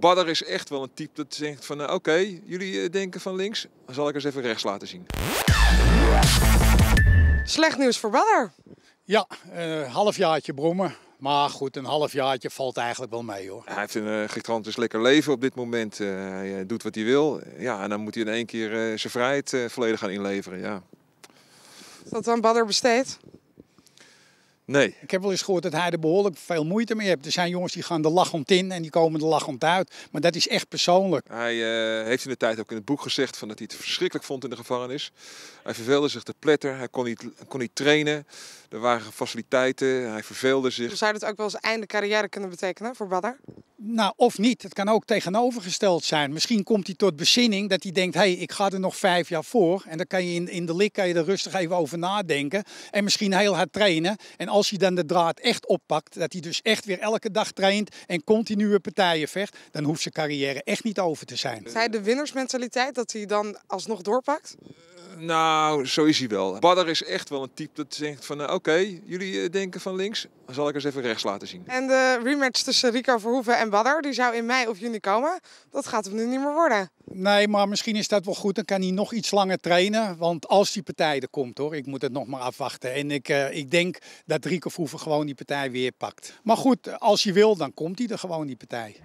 Badder is echt wel een type dat zegt van eh, oké, jullie eh, denken van links, dan zal ik eens even rechts laten zien. Slecht nieuws voor Badder. Ja, een eh, halfjaartje brommen. Maar goed, een halfjaartje valt eigenlijk wel mee hoor. Hij heeft een gigantisch lekker leven op dit moment. hij doet wat hij wil. Ja, en dan moet hij in één keer zijn vrijheid volledig gaan inleveren. Ja. Is dat dan Badder besteed? Nee. Ik heb wel eens gehoord dat hij er behoorlijk veel moeite mee heeft. Er zijn jongens die gaan de lach lachend in en die komen de lach lachend uit. Maar dat is echt persoonlijk. Hij eh, heeft in de tijd ook in het boek gezegd van dat hij het verschrikkelijk vond in de gevangenis. Hij verveelde zich te pletter, hij kon niet, kon niet trainen. Er waren faciliteiten, hij verveelde zich. Zou dat ook wel eens einde carrière kunnen betekenen voor Badder? nou, of niet. Het kan ook tegenovergesteld zijn. Misschien komt hij tot bezinning dat hij denkt: hé, hey, ik ga er nog vijf jaar voor. En dan kan je in, in de lik kan je er rustig even over nadenken. En misschien heel hard trainen. En als hij dan de draad echt oppakt, dat hij dus echt weer elke dag traint en continue partijen vecht, dan hoeft zijn carrière echt niet over te zijn. Is hij de winnersmentaliteit dat hij dan alsnog doorpakt? Nou, zo is hij wel. Badder is echt wel een type dat denkt van... Eh, oké, jullie eh, denken van links, dan zal ik eens even rechts laten zien. En de rematch tussen Rico Verhoeven en Badder, die zou in mei of juni komen. Dat gaat hem nu niet meer worden. Nee, maar misschien is dat wel goed. Dan kan hij nog iets langer trainen. Want als die partij er komt, hoor, ik moet het nog maar afwachten. En ik, eh, ik denk dat Rico Verhoeven gewoon die partij weer pakt. Maar goed, als je wil, dan komt hij er gewoon, die partij.